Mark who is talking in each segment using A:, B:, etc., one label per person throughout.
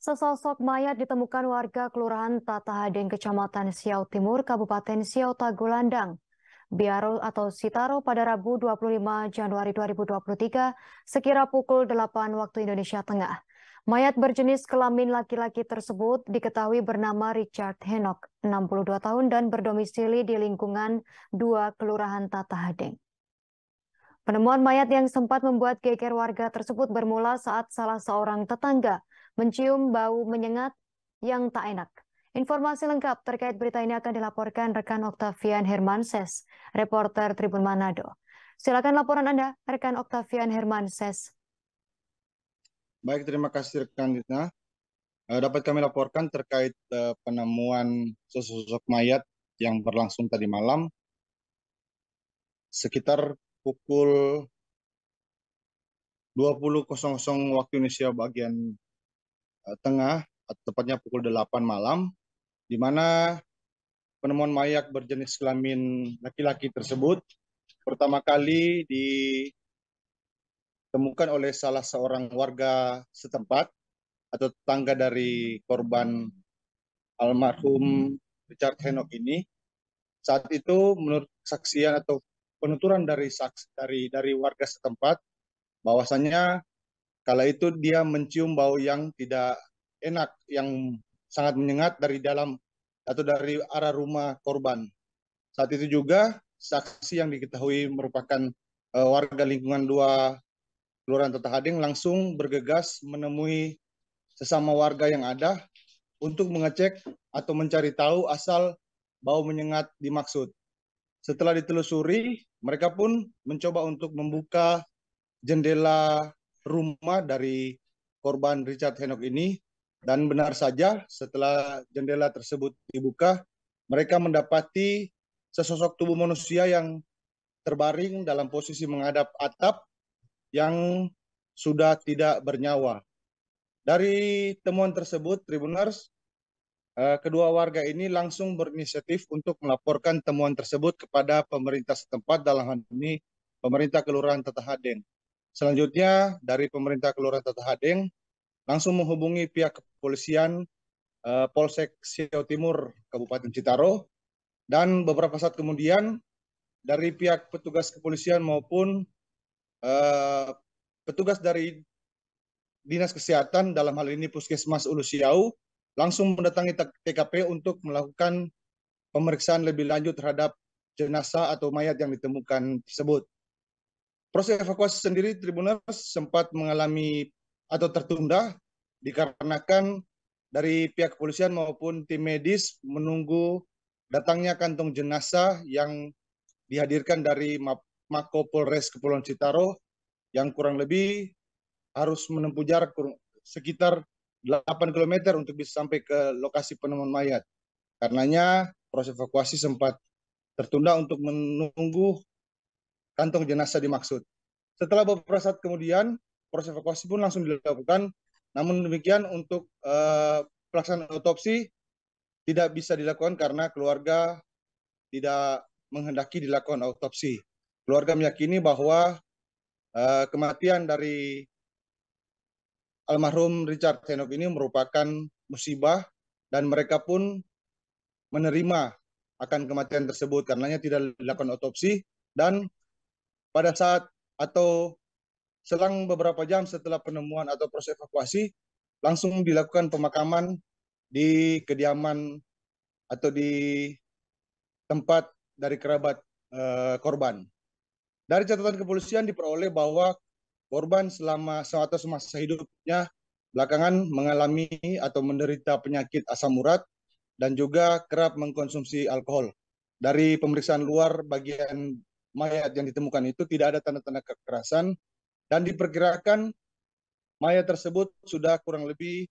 A: Sesosok mayat ditemukan warga Kelurahan Tatahading Kecamatan Siau Timur, Kabupaten Siau Tagulandang. Biarul atau Sitaro pada Rabu 25 Januari 2023 sekira pukul 8 waktu Indonesia Tengah. Mayat berjenis kelamin laki-laki tersebut diketahui bernama Richard Henok, 62 tahun dan berdomisili di lingkungan dua Kelurahan Tatahading Penemuan mayat yang sempat membuat geger warga tersebut bermula saat salah seorang tetangga mencium bau menyengat yang tak enak. Informasi lengkap terkait berita ini akan dilaporkan rekan Octavian Hermanses, reporter Tribun Manado. Silakan laporan Anda, rekan Octavian Hermanses.
B: Baik, terima kasih rekan Dina. Eh, dapat kami laporkan terkait eh, penemuan sosok-sosok mayat yang berlangsung tadi malam sekitar pukul 20.00 waktu Indonesia bagian Eh, tengah, eh, tepatnya pukul 8 malam, di mana penemuan mayat berjenis kelamin laki-laki tersebut pertama kali ditemukan oleh salah seorang warga setempat atau tetangga dari korban almarhum Richard Henok ini. Saat itu menurut kesaksian atau penuturan dari saksi dari dari warga setempat bahwasanya Kala itu dia mencium bau yang tidak enak, yang sangat menyengat dari dalam atau dari arah rumah korban. Saat itu juga saksi yang diketahui merupakan uh, warga lingkungan dua Kelurahan Tetahading langsung bergegas menemui sesama warga yang ada untuk mengecek atau mencari tahu asal bau menyengat dimaksud. Setelah ditelusuri, mereka pun mencoba untuk membuka jendela rumah dari korban Richard Henok ini dan benar saja setelah jendela tersebut dibuka mereka mendapati sesosok tubuh manusia yang terbaring dalam posisi menghadap atap yang sudah tidak bernyawa. Dari temuan tersebut, Tribuners, eh, kedua warga ini langsung berinisiatif untuk melaporkan temuan tersebut kepada pemerintah setempat dalam hal ini pemerintah Kelurahan Tetahaden. Selanjutnya dari pemerintah Kelurahan Tata Hadeng langsung menghubungi pihak kepolisian eh, Polsek Siau Timur Kabupaten Citaro dan beberapa saat kemudian dari pihak petugas kepolisian maupun eh, petugas dari Dinas Kesehatan dalam hal ini Puskesmas Ulu Siau langsung mendatangi TKP untuk melakukan pemeriksaan lebih lanjut terhadap jenazah atau mayat yang ditemukan tersebut. Proses evakuasi sendiri Tribuners sempat mengalami atau tertunda dikarenakan dari pihak kepolisian maupun tim medis menunggu datangnya kantong jenazah yang dihadirkan dari Mako Polres Kepulauan Citaro yang kurang lebih harus menempuh jarak sekitar 8 km untuk bisa sampai ke lokasi penemuan mayat. Karenanya proses evakuasi sempat tertunda untuk menunggu kantong jenazah dimaksud. Setelah beberapa saat kemudian, proses evakuasi pun langsung dilakukan. Namun demikian untuk uh, pelaksanaan otopsi tidak bisa dilakukan karena keluarga tidak menghendaki dilakukan otopsi. Keluarga meyakini bahwa uh, kematian dari almarhum Richard Senok ini merupakan musibah dan mereka pun menerima akan kematian tersebut karenanya tidak dilakukan otopsi dan pada saat atau selang beberapa jam setelah penemuan atau proses evakuasi, langsung dilakukan pemakaman di kediaman atau di tempat dari kerabat eh, korban. Dari catatan kepolisian diperoleh bahwa korban selama atau semasa hidupnya belakangan mengalami atau menderita penyakit asam urat dan juga kerap mengkonsumsi alkohol. Dari pemeriksaan luar bagian mayat yang ditemukan itu tidak ada tanda-tanda kekerasan dan diperkirakan mayat tersebut sudah kurang lebih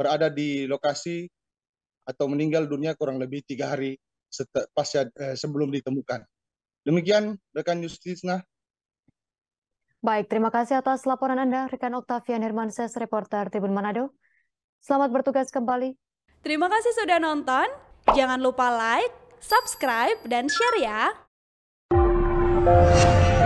B: berada di lokasi atau meninggal dunia kurang lebih tiga hari pasca ya, eh, sebelum ditemukan. Demikian rekan Yustisna.
A: Baik, terima kasih atas laporan Anda, rekan Octavian Hermanses, reporter Tribun Manado. Selamat bertugas kembali. Terima kasih sudah nonton. Jangan lupa like, subscribe, dan share ya. Thank you.